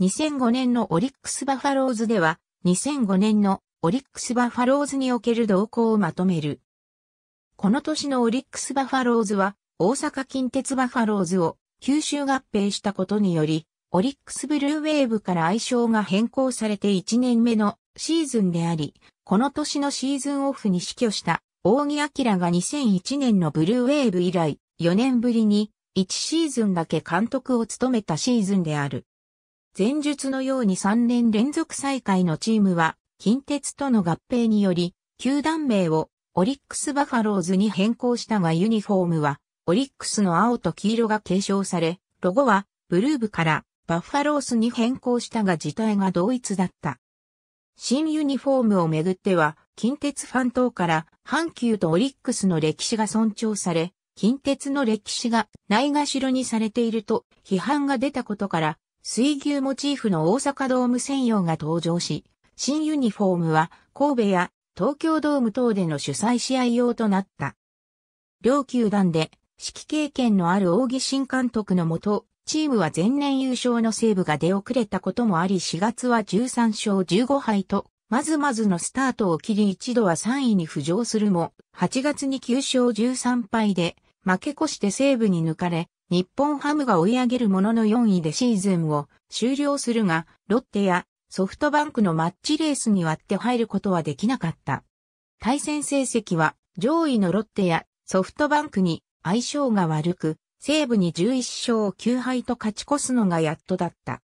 2005年のオリックスバファローズでは、2005年のオリックスバファローズにおける動向をまとめる。この年のオリックスバファローズは、大阪近鉄バファローズを九州合併したことにより、オリックスブルーウェーブから愛称が変更されて1年目のシーズンであり、この年のシーズンオフに死去した大木明が2001年のブルーウェーブ以来4年ぶりに1シーズンだけ監督を務めたシーズンである。前述のように3年連続再開のチームは、近鉄との合併により、球団名をオリックスバファローズに変更したがユニフォームは、オリックスの青と黄色が継承され、ロゴはブルーブからバッファロースに変更したが自体が同一だった。新ユニフォームをめぐっては、近鉄ファン等から阪急とオリックスの歴史が尊重され、近鉄の歴史がないがしろにされていると批判が出たことから、水牛モチーフの大阪ドーム専用が登場し、新ユニフォームは神戸や東京ドーム等での主催試合用となった。両球団で指揮経験のある大木新監督のもと、チームは前年優勝の西武が出遅れたこともあり4月は13勝15敗と、まずまずのスタートを切り一度は3位に浮上するも、8月に9勝13敗で、負け越して西武に抜かれ、日本ハムが追い上げるものの4位でシーズンを終了するが、ロッテやソフトバンクのマッチレースに割って入ることはできなかった。対戦成績は上位のロッテやソフトバンクに相性が悪く、西部に11勝9敗と勝ち越すのがやっとだった。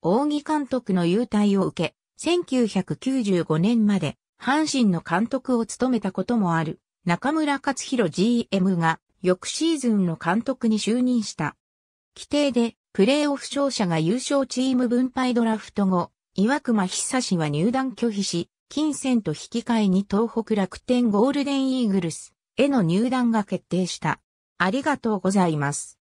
大木監督の優待を受け、1995年まで阪神の監督を務めたこともある中村克弘 GM が翌シーズンの監督に就任した。規定で、プレーオフ勝者が優勝チーム分配ドラフト後、岩隈久志は入団拒否し、金銭と引き換えに東北楽天ゴールデンイーグルスへの入団が決定した。ありがとうございます。